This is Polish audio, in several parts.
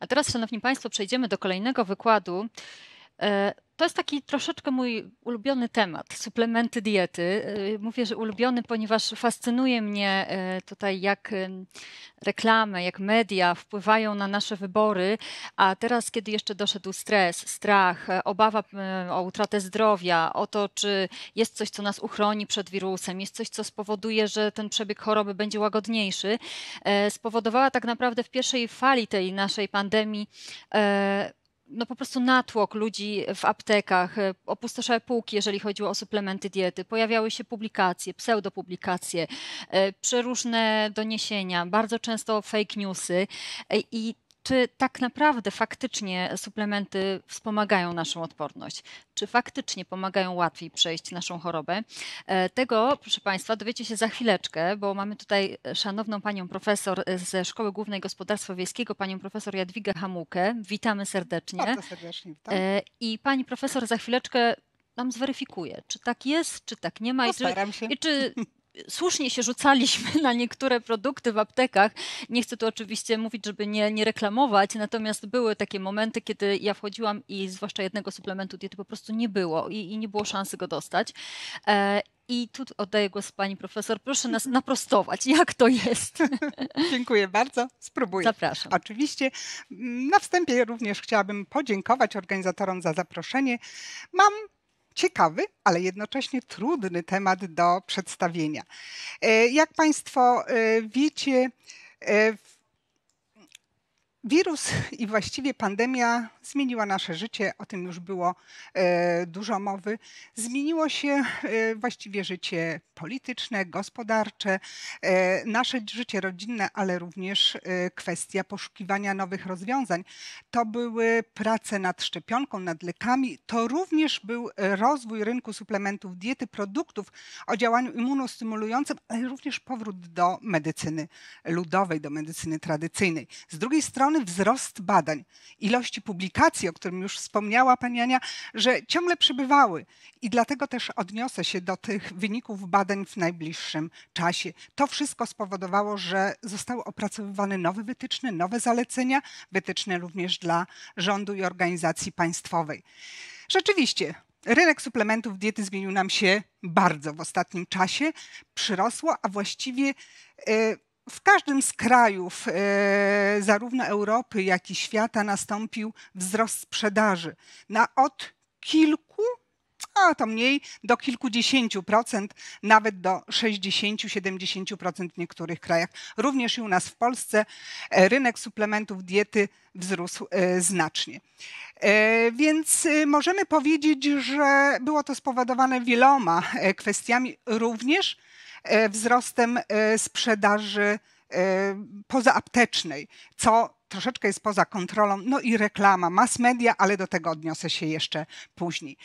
A teraz, Szanowni Państwo, przejdziemy do kolejnego wykładu. E, to jest taki troszeczkę mój ulubiony temat, suplementy diety. E, mówię, że ulubiony, ponieważ fascynuje mnie e, tutaj, jak reklamy, jak media wpływają na nasze wybory, a teraz, kiedy jeszcze doszedł stres, strach, obawa o utratę zdrowia, o to, czy jest coś, co nas uchroni przed wirusem, jest coś, co spowoduje, że ten przebieg choroby będzie łagodniejszy, spowodowała tak naprawdę w pierwszej fali tej naszej pandemii no po prostu natłok ludzi w aptekach, e, opustoszałe półki, jeżeli chodziło o suplementy diety. Pojawiały się publikacje, pseudopublikacje, e, przeróżne doniesienia, bardzo często fake newsy e, i czy tak naprawdę faktycznie suplementy wspomagają naszą odporność? Czy faktycznie pomagają łatwiej przejść naszą chorobę? E, tego, proszę Państwa, dowiecie się za chwileczkę, bo mamy tutaj szanowną panią profesor ze Szkoły Głównej Gospodarstwa Wiejskiego, panią profesor Jadwigę Hamukę. Witamy serdecznie. Bardzo serdecznie witam. E, I pani profesor za chwileczkę nam zweryfikuje, czy tak jest, czy tak nie ma i no czy, i czy, słusznie się rzucaliśmy na niektóre produkty w aptekach. Nie chcę tu oczywiście mówić, żeby nie, nie reklamować, natomiast były takie momenty, kiedy ja wchodziłam i zwłaszcza jednego suplementu diety po prostu nie było i, i nie było szansy go dostać. E, i tu oddaję głos pani profesor. Proszę nas naprostować, jak to jest. Dziękuję bardzo, spróbuję. Zapraszam. Oczywiście na wstępie również chciałabym podziękować organizatorom za zaproszenie. Mam ciekawy, ale jednocześnie trudny temat do przedstawienia. E, jak Państwo e, wiecie, e, w Wirus i właściwie pandemia zmieniła nasze życie, o tym już było e, dużo mowy. Zmieniło się e, właściwie życie polityczne, gospodarcze, e, nasze życie rodzinne, ale również kwestia poszukiwania nowych rozwiązań. To były prace nad szczepionką, nad lekami, to również był rozwój rynku suplementów diety, produktów o działaniu immunostymulującym, ale również powrót do medycyny ludowej, do medycyny tradycyjnej. Z drugiej strony, wzrost badań, ilości publikacji, o którym już wspomniała pani Ania, że ciągle przybywały. I dlatego też odniosę się do tych wyników badań w najbliższym czasie. To wszystko spowodowało, że zostały opracowywane nowe wytyczne, nowe zalecenia, wytyczne również dla rządu i organizacji państwowej. Rzeczywiście, Rynek suplementów diety zmienił nam się bardzo w ostatnim czasie. Przyrosło, a właściwie y, w każdym z krajów, e, zarówno Europy, jak i świata, nastąpił wzrost sprzedaży na od kilku a to mniej, do kilkudziesięciu procent, nawet do 60-70% w niektórych krajach. Również i u nas w Polsce e, rynek suplementów diety wzrósł e, znacznie. Więc możemy powiedzieć, że było to spowodowane wieloma kwestiami, również E, wzrostem e, sprzedaży e, pozaaptecznej, co troszeczkę jest poza kontrolą, no i reklama, mass media, ale do tego odniosę się jeszcze później.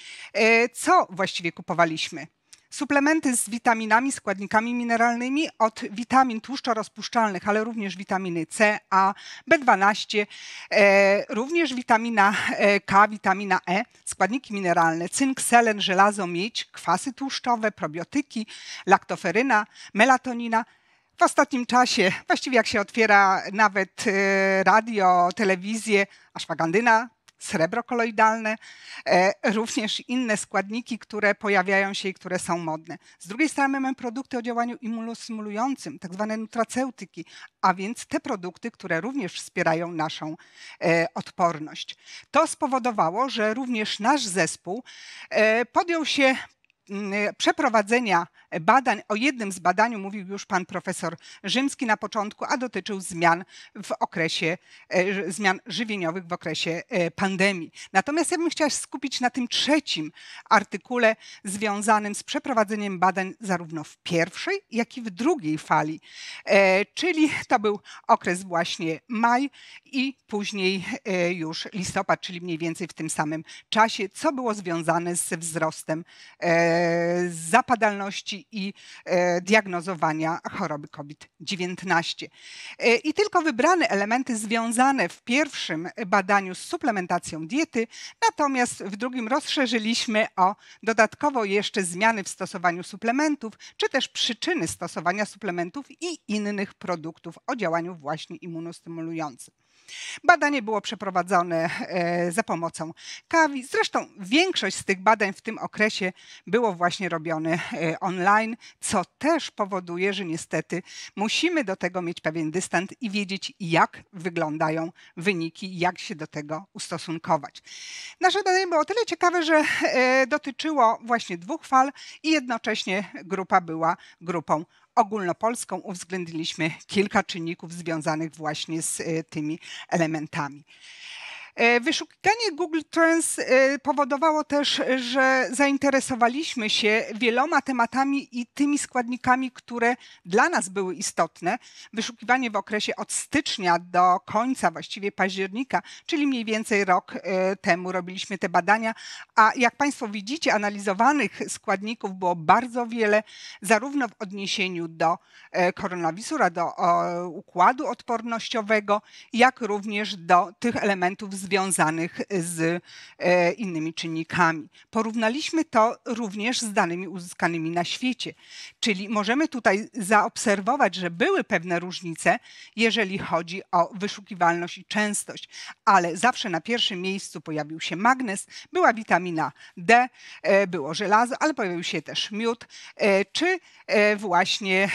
Co właściwie kupowaliśmy? Suplementy z witaminami, składnikami mineralnymi od witamin tłuszczorozpuszczalnych, ale również witaminy C, A, B12, e, również witamina e, K, witamina E, składniki mineralne, cynk, selen, żelazo, miedź, kwasy tłuszczowe, probiotyki, laktoferyna, melatonina w ostatnim czasie, właściwie jak się otwiera nawet e, radio, telewizję, aż srebro koloidalne, e, również inne składniki, które pojawiają się i które są modne. Z drugiej strony mamy produkty o działaniu immunosymulującym, tak zwane nutraceutyki, a więc te produkty, które również wspierają naszą e, odporność. To spowodowało, że również nasz zespół e, podjął się mm, przeprowadzenia badań, o jednym z badaniu mówił już pan profesor Rzymski na początku, a dotyczył zmian w okresie, e, zmian żywieniowych w okresie e, pandemii. Natomiast ja bym chciała skupić na tym trzecim artykule związanym z przeprowadzeniem badań zarówno w pierwszej, jak i w drugiej fali, e, czyli to był okres właśnie maj i później już listopad, czyli mniej więcej w tym samym czasie, co było związane z wzrostem zapadalności i e, diagnozowania choroby COVID-19. E, I tylko wybrane elementy związane w pierwszym badaniu z suplementacją diety, natomiast w drugim rozszerzyliśmy o dodatkowo jeszcze zmiany w stosowaniu suplementów, czy też przyczyny stosowania suplementów i innych produktów o działaniu właśnie immunostymulującym. Badanie było przeprowadzone e, za pomocą kawi. Zresztą większość z tych badań w tym okresie było właśnie robione e, online, co też powoduje, że niestety musimy do tego mieć pewien dystans i wiedzieć, jak wyglądają wyniki, jak się do tego ustosunkować. Nasze badanie było o tyle ciekawe, że e, dotyczyło właśnie dwóch fal i jednocześnie grupa była grupą ogólnopolską uwzględniliśmy kilka czynników związanych właśnie z e, tymi elementami. E, Wyszukiwanie Google Trends e, powodowało też, że zainteresowaliśmy się wieloma tematami i tymi składnikami, które dla nas były istotne. Wyszukiwanie w okresie od stycznia do końca właściwie października, czyli mniej więcej rok e, temu robiliśmy te badania, a jak Państwo widzicie, analizowanych składników było bardzo wiele, zarówno w odniesieniu do koronawirusa, do układu odpornościowego, jak również do tych elementów z związanych z e, innymi czynnikami. Porównaliśmy to również z danymi uzyskanymi na świecie, czyli możemy tutaj zaobserwować, że były pewne różnice, jeżeli chodzi o wyszukiwalność i częstość, ale zawsze na pierwszym miejscu pojawił się magnez, była witamina D, e, było żelazo, ale pojawił się też miód, e, czy właśnie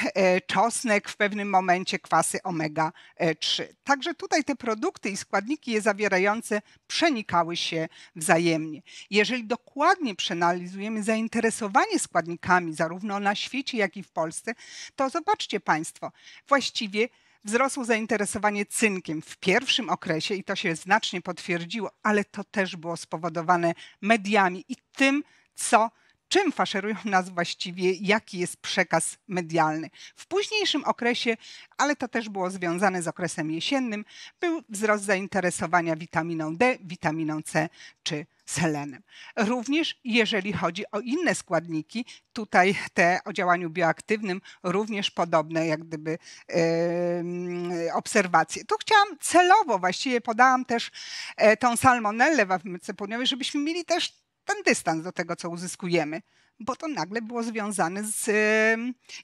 czosnek w pewnym momencie, kwasy omega-3. Także tutaj te produkty i składniki je zawierające przenikały się wzajemnie. Jeżeli dokładnie przeanalizujemy zainteresowanie składnikami zarówno na świecie, jak i w Polsce, to zobaczcie Państwo, właściwie wzrosło zainteresowanie cynkiem w pierwszym okresie i to się znacznie potwierdziło, ale to też było spowodowane mediami i tym, co czym faszerują nas właściwie, jaki jest przekaz medialny. W późniejszym okresie, ale to też było związane z okresem jesiennym, był wzrost zainteresowania witaminą D, witaminą C czy selenem. Również jeżeli chodzi o inne składniki, tutaj te o działaniu bioaktywnym również podobne jak gdyby yy, obserwacje. Tu chciałam celowo, właściwie podałam też e, tą salmonellę w Afryce Południowej, żebyśmy mieli też ten dystans do tego, co uzyskujemy bo to nagle było związane z.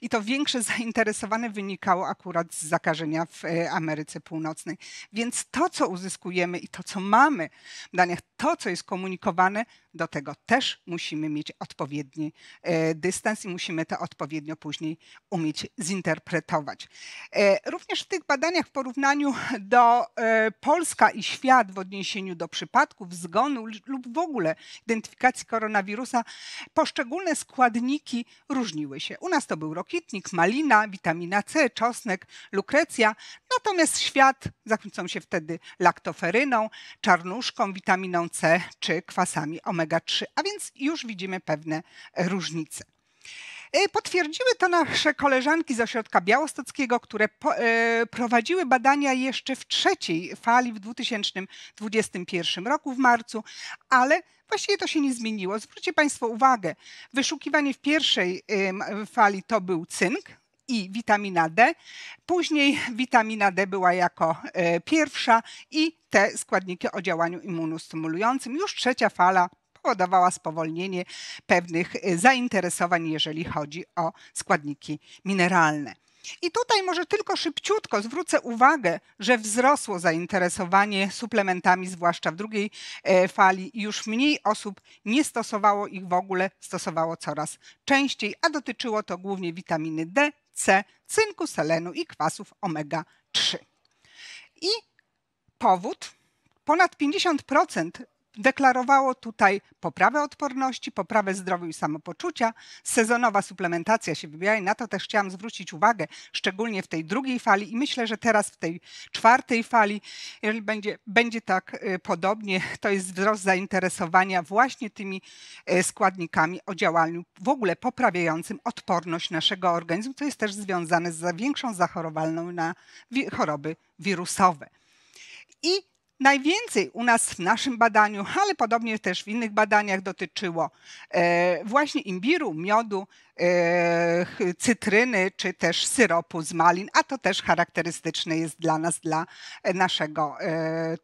I to większe zainteresowanie wynikało akurat z zakażenia w e, Ameryce Północnej. Więc to, co uzyskujemy i to, co mamy w daniach, to, co jest komunikowane, do tego też musimy mieć odpowiedni e, dystans i musimy to odpowiednio później umieć zinterpretować. E, również w tych badaniach w porównaniu do Polska i świat w odniesieniu do przypadków zgonu lub w ogóle identyfikacji koronawirusa, poszczególne składniki różniły się. U nas to był rokitnik, malina, witamina C, czosnek, lukrecja, natomiast świat zakończył się wtedy laktoferyną, czarnuszką, witaminą C czy kwasami omega-3, a więc już widzimy pewne różnice. E, potwierdziły to nasze koleżanki z ośrodka białostockiego, które po, e, prowadziły badania jeszcze w trzeciej fali w 2021 roku w marcu, ale właściwie to się nie zmieniło. Zwróćcie Państwo uwagę, wyszukiwanie w pierwszej e, fali to był cynk, i witamina D. Później witamina D była jako e, pierwsza i te składniki o działaniu immunostymulującym. Już trzecia fala powodowała spowolnienie pewnych y, zainteresowań, jeżeli chodzi o składniki mineralne. I tutaj może tylko szybciutko zwrócę uwagę, że wzrosło zainteresowanie suplementami, zwłaszcza w drugiej e, fali, już mniej osób nie stosowało ich w ogóle, stosowało coraz częściej, a dotyczyło to głównie witaminy D, C, cynku, selenu i kwasów omega-3. I powód? Ponad 50% deklarowało tutaj poprawę odporności, poprawę zdrowiu i samopoczucia. Sezonowa suplementacja się wybiera i na to też chciałam zwrócić uwagę, szczególnie w tej drugiej fali i myślę, że teraz w tej czwartej fali, jeżeli będzie, będzie tak y, podobnie, to jest wzrost zainteresowania właśnie tymi y, składnikami o działaniu w ogóle poprawiającym odporność naszego organizmu. To jest też związane z większą zachorowalną na choroby wirusowe. I Najwięcej u nas w naszym badaniu, ale podobnie też w innych badaniach dotyczyło e, właśnie imbiru, miodu, e, cytryny czy też syropu z malin, a to też charakterystyczne jest dla nas, dla e, naszego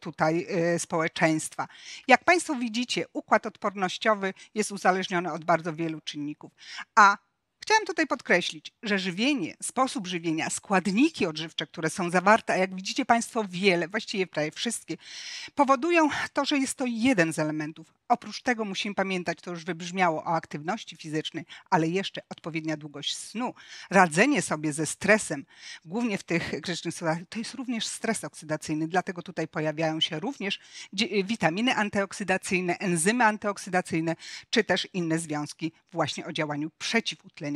tutaj społeczeństwa. Jak Państwo widzicie, układ odpornościowy jest uzależniony od bardzo wielu czynników, a Chciałam tutaj podkreślić, że żywienie, sposób żywienia, składniki odżywcze, które są zawarte, a jak widzicie Państwo wiele, właściwie prawie wszystkie, powodują to, że jest to jeden z elementów. Oprócz tego musimy pamiętać, to już wybrzmiało o aktywności fizycznej, ale jeszcze odpowiednia długość snu, radzenie sobie ze stresem, głównie w tych grzecznych sytuacjach, to jest również stres oksydacyjny, dlatego tutaj pojawiają się również y, witaminy antyoksydacyjne, enzymy antyoksydacyjne, czy też inne związki właśnie o działaniu przeciwutleniowym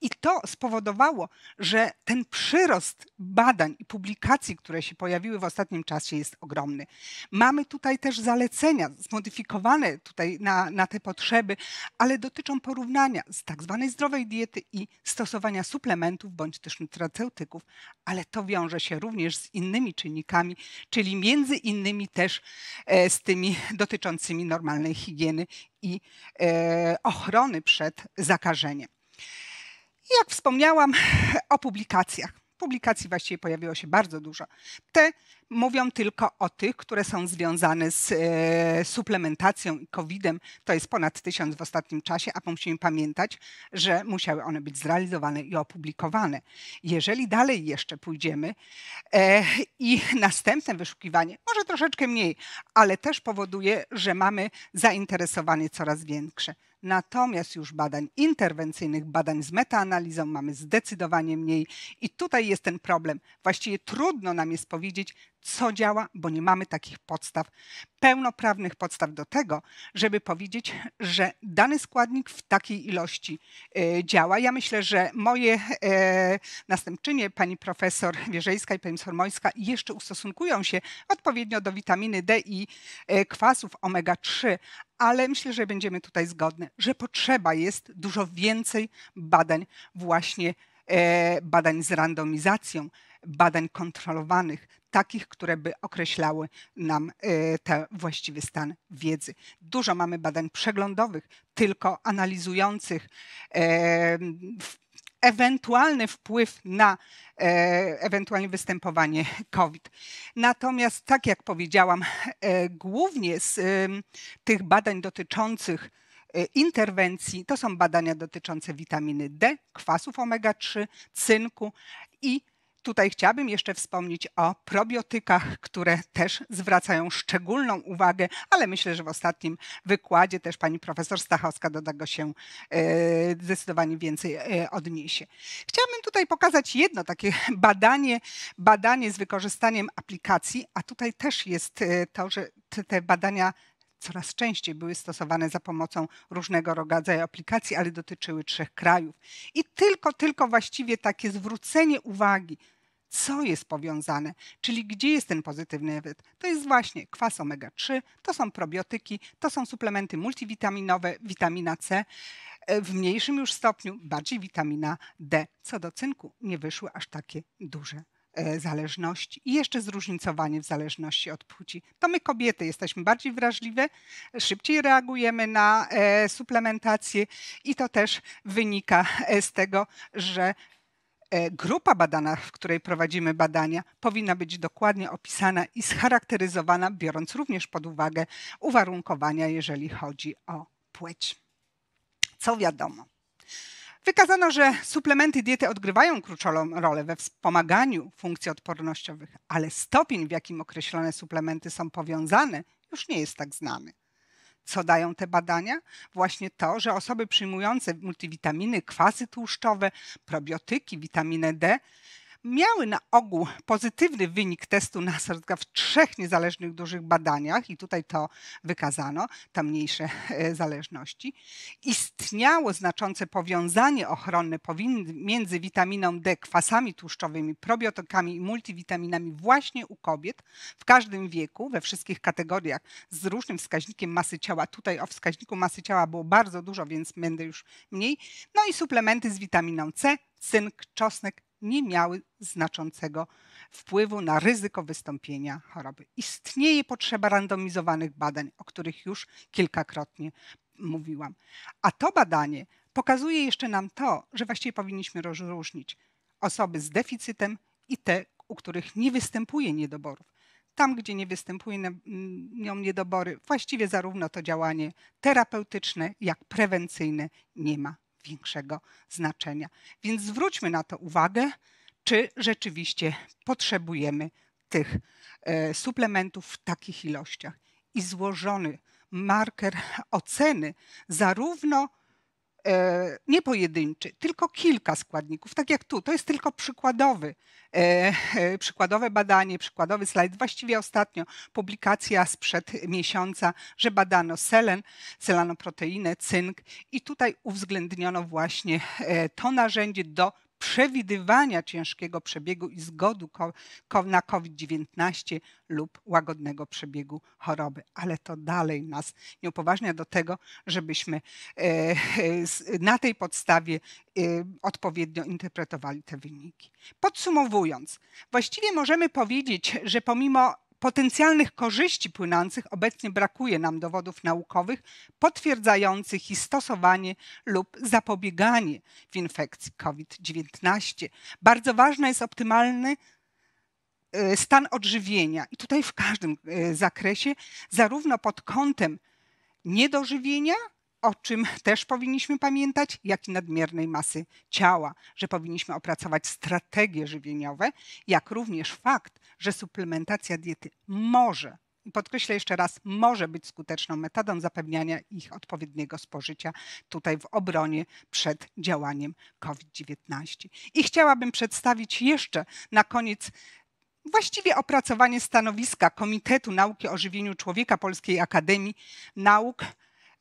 i to spowodowało, że ten przyrost badań i publikacji, które się pojawiły w ostatnim czasie, jest ogromny. Mamy tutaj też zalecenia zmodyfikowane tutaj na, na te potrzeby, ale dotyczą porównania z tak zwanej zdrowej diety i stosowania suplementów bądź też nutraceutyków, ale to wiąże się również z innymi czynnikami, czyli między innymi też e, z tymi dotyczącymi normalnej higieny i e, ochrony przed zakażeniem jak wspomniałam o publikacjach. Publikacji właściwie pojawiło się bardzo dużo. Te mówią tylko o tych, które są związane z e, suplementacją i COVID-em. To jest ponad tysiąc w ostatnim czasie, a musimy pamiętać, że musiały one być zrealizowane i opublikowane. Jeżeli dalej jeszcze pójdziemy e, i następne wyszukiwanie, może troszeczkę mniej, ale też powoduje, że mamy zainteresowanie coraz większe. Natomiast już badań interwencyjnych, badań z metaanalizą mamy zdecydowanie mniej i tutaj jest ten problem. Właściwie trudno nam jest powiedzieć, co działa, bo nie mamy takich podstaw, pełnoprawnych podstaw do tego, żeby powiedzieć, że dany składnik w takiej ilości y, działa. Ja myślę, że moje e, następczynie, pani profesor Wierzejska i pani profesor Mojska, jeszcze ustosunkują się odpowiednio do witaminy D i e, kwasów omega-3, ale myślę, że będziemy tutaj zgodne, że potrzeba jest dużo więcej badań, właśnie e, badań z randomizacją, badań kontrolowanych, takich, które by określały nam e, ten właściwy stan wiedzy. Dużo mamy badań przeglądowych, tylko analizujących e, ewentualny wpływ na e, ewentualnie występowanie COVID. Natomiast, tak jak powiedziałam, głównie z tych badań dotyczących interwencji to są badania dotyczące witaminy D, kwasów omega-3, cynku i Tutaj chciałabym jeszcze wspomnieć o probiotykach, które też zwracają szczególną uwagę, ale myślę, że w ostatnim wykładzie też pani profesor Stachowska do tego się e, zdecydowanie więcej e, odniesie. Chciałabym tutaj pokazać jedno takie badanie, badanie z wykorzystaniem aplikacji, a tutaj też jest e, to, że te badania coraz częściej były stosowane za pomocą różnego rodzaju aplikacji, ale dotyczyły trzech krajów. I tylko, tylko właściwie takie zwrócenie uwagi, co jest powiązane, czyli gdzie jest ten pozytywny efekt. To jest właśnie kwas omega-3, to są probiotyki, to są suplementy multivitaminowe, witamina C, e, w mniejszym już stopniu bardziej witamina D. Co do cynku nie wyszły aż takie duże E, zależności i jeszcze zróżnicowanie w zależności od płci. To my kobiety jesteśmy bardziej wrażliwe, szybciej reagujemy na e, suplementację i to też wynika e, z tego, że grupa badana, w której prowadzimy badania, powinna być dokładnie opisana i scharakteryzowana, biorąc również pod uwagę uwarunkowania, jeżeli chodzi o płeć. Co wiadomo? Wykazano, że suplementy diety odgrywają kluczową rolę we wspomaganiu funkcji odpornościowych, ale stopień, w jakim określone suplementy są powiązane, już nie jest tak znany. Co dają te badania? Właśnie to, że osoby przyjmujące multivitaminy, kwasy tłuszczowe, probiotyki, witaminę D miały na ogół pozytywny wynik testu na Nasardga w trzech niezależnych dużych badaniach, i tutaj to wykazano, tam mniejsze e, zależności, istniało znaczące powiązanie ochronne między witaminą D, kwasami tłuszczowymi, probiotykami i multivitaminami właśnie u kobiet w każdym wieku, we wszystkich kategoriach, z różnym wskaźnikiem masy ciała. Tutaj o wskaźniku masy ciała było bardzo dużo, więc będę już mniej. No i suplementy z witaminą C, cynk, czosnek nie miały znaczącego wpływu na ryzyko wystąpienia choroby. Istnieje potrzeba randomizowanych badań, o których już kilkakrotnie mówiłam. A to badanie pokazuje jeszcze nam to, że właściwie powinniśmy rozróżnić osoby z deficytem i te, u których nie występuje niedoborów. Tam, gdzie nie występują mm, niedobory, właściwie zarówno to działanie terapeutyczne, jak prewencyjne nie ma większego znaczenia. Więc zwróćmy na to uwagę, czy rzeczywiście potrzebujemy tych e, suplementów w takich ilościach. I złożony marker oceny zarówno E, nie pojedynczy, tylko kilka składników, tak jak tu. To jest tylko przykładowy, e, e, przykładowe badanie, przykładowy slajd. Właściwie ostatnio publikacja sprzed miesiąca, że badano selen, selanoproteinę, cynk i tutaj uwzględniono właśnie to narzędzie do przewidywania ciężkiego przebiegu i zgodu na COVID-19 lub łagodnego przebiegu choroby. Ale to dalej nas nie upoważnia do tego, żebyśmy e, na tej podstawie e, odpowiednio interpretowali te wyniki. Podsumowując, właściwie możemy powiedzieć, że pomimo potencjalnych korzyści płynących obecnie brakuje nam dowodów naukowych potwierdzających ich stosowanie lub zapobieganie w infekcji COVID-19. Bardzo ważny jest optymalny e, stan odżywienia i tutaj w każdym e, zakresie, zarówno pod kątem niedożywienia, o czym też powinniśmy pamiętać, jak i nadmiernej masy ciała, że powinniśmy opracować strategie żywieniowe, jak również fakt, że suplementacja diety może i podkreślę jeszcze raz, może być skuteczną metodą zapewniania ich odpowiedniego spożycia tutaj w obronie przed działaniem COVID-19. I chciałabym przedstawić jeszcze na koniec właściwie opracowanie stanowiska Komitetu Nauki o Żywieniu Człowieka Polskiej Akademii Nauk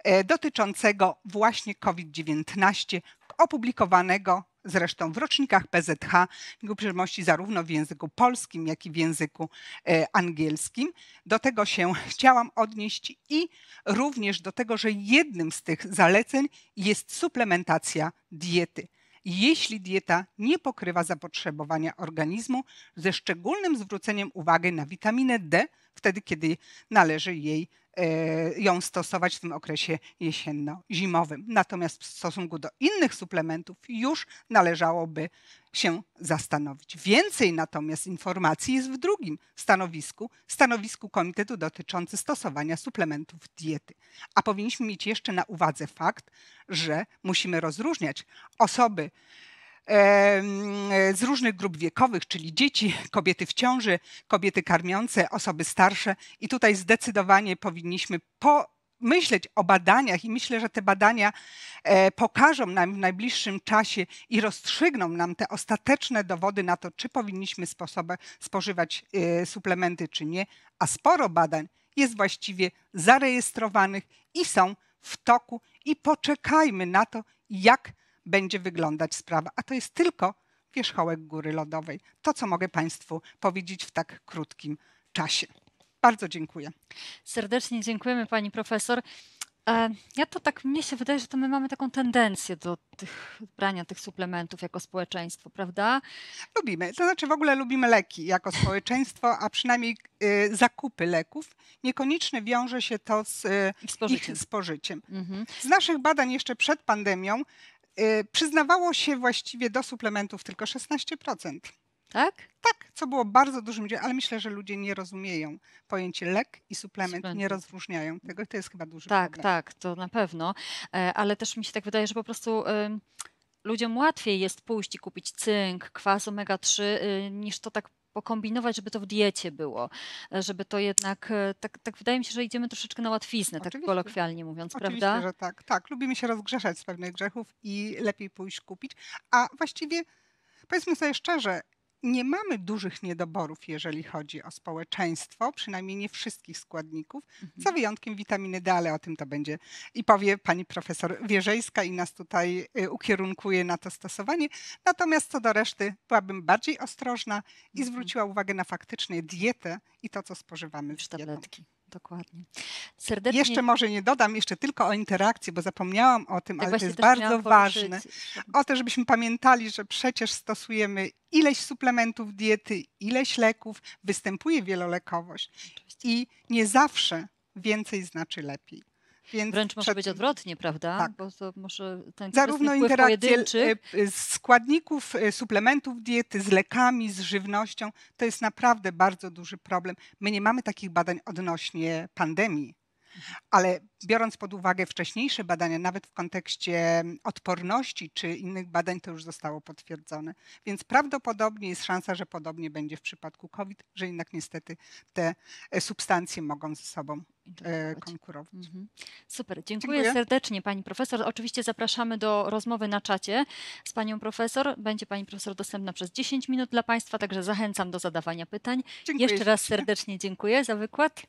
E, dotyczącego właśnie COVID-19, opublikowanego zresztą w rocznikach PZH Ligu Przyjemności zarówno w języku polskim, jak i w języku e, angielskim. Do tego się chciałam odnieść i również do tego, że jednym z tych zaleceń jest suplementacja diety. Jeśli dieta nie pokrywa zapotrzebowania organizmu, ze szczególnym zwróceniem uwagi na witaminę D, wtedy kiedy należy jej Y, ją stosować w tym okresie jesienno-zimowym. Natomiast w stosunku do innych suplementów już należałoby się zastanowić. Więcej natomiast informacji jest w drugim stanowisku, stanowisku komitetu dotyczący stosowania suplementów diety. A powinniśmy mieć jeszcze na uwadze fakt, że musimy rozróżniać osoby, z różnych grup wiekowych, czyli dzieci, kobiety w ciąży, kobiety karmiące, osoby starsze. I tutaj zdecydowanie powinniśmy pomyśleć o badaniach i myślę, że te badania e, pokażą nam w najbliższym czasie i rozstrzygną nam te ostateczne dowody na to, czy powinniśmy sposoby spożywać e, suplementy, czy nie. A sporo badań jest właściwie zarejestrowanych i są w toku i poczekajmy na to, jak będzie wyglądać sprawa. A to jest tylko wierzchołek góry lodowej. To, co mogę Państwu powiedzieć w tak krótkim czasie. Bardzo dziękuję. Serdecznie dziękujemy Pani Profesor. E, ja to tak, mnie się wydaje, że to my mamy taką tendencję do tych, brania tych suplementów jako społeczeństwo, prawda? Lubimy, to znaczy w ogóle lubimy leki jako społeczeństwo, a przynajmniej y, zakupy leków. Niekoniecznie wiąże się to z y, spożyciem. ich spożyciem. Mhm. Z naszych badań jeszcze przed pandemią Y, przyznawało się właściwie do suplementów tylko 16%. Tak? Tak, co było bardzo dużym dziełem ale myślę, że ludzie nie rozumieją pojęcie lek i suplement, suplement. nie rozróżniają tego i to jest chyba duży tak, problem. Tak, tak, to na pewno, e, ale też mi się tak wydaje, że po prostu ludziom łatwiej jest pójść i kupić cynk, kwas omega-3 y, niż to tak pokombinować, żeby to w diecie było, e, żeby to jednak, e, tak, tak wydaje mi się, że idziemy troszeczkę na łatwiznę, tak Oczywiście. tak kolokwialnie mówiąc, Oczywiście, prawda? Oczywiście, że tak, tak. Lubimy się rozgrzeszać z pewnych grzechów i lepiej pójść kupić, a właściwie powiedzmy sobie szczerze, nie mamy dużych niedoborów, jeżeli chodzi o społeczeństwo, przynajmniej nie wszystkich składników, mhm. za wyjątkiem witaminy D, ale o tym to będzie i powie pani profesor Wierzejska i nas tutaj y, ukierunkuje na to stosowanie. Natomiast co do reszty byłabym bardziej ostrożna i mhm. zwróciła uwagę na faktycznie dietę i to, co spożywamy w tabletki. Dokładnie. Serdecznie... Jeszcze może nie dodam, jeszcze tylko o interakcji, bo zapomniałam o tym, tak ale to jest bardzo ważne. O to, żebyśmy pamiętali, że przecież stosujemy ileś suplementów diety, ileś leków, występuje wielolekowość i nie zawsze więcej znaczy lepiej. Więc Wręcz może być odwrotnie, prawda? Tak. Bo to może ten Zarówno interakcje y, y, składników y, suplementów diety z lekami, z żywnością, to jest naprawdę bardzo duży problem. My nie mamy takich badań odnośnie pandemii. Ale biorąc pod uwagę wcześniejsze badania, nawet w kontekście mm, odporności czy innych badań, to już zostało potwierdzone. Więc prawdopodobnie jest szansa, że podobnie będzie w przypadku COVID, że jednak niestety te e, substancje mogą ze sobą e, konkurować. Mhm. Super, dziękuję, dziękuję, serdecznie pani profesor. Oczywiście zapraszamy do rozmowy na czacie z panią profesor. Będzie pani profesor dostępna przez 10 minut dla państwa, także zachęcam do zadawania pytań. Dziękuję Jeszcze raz serdecznie dziękuję za wykład.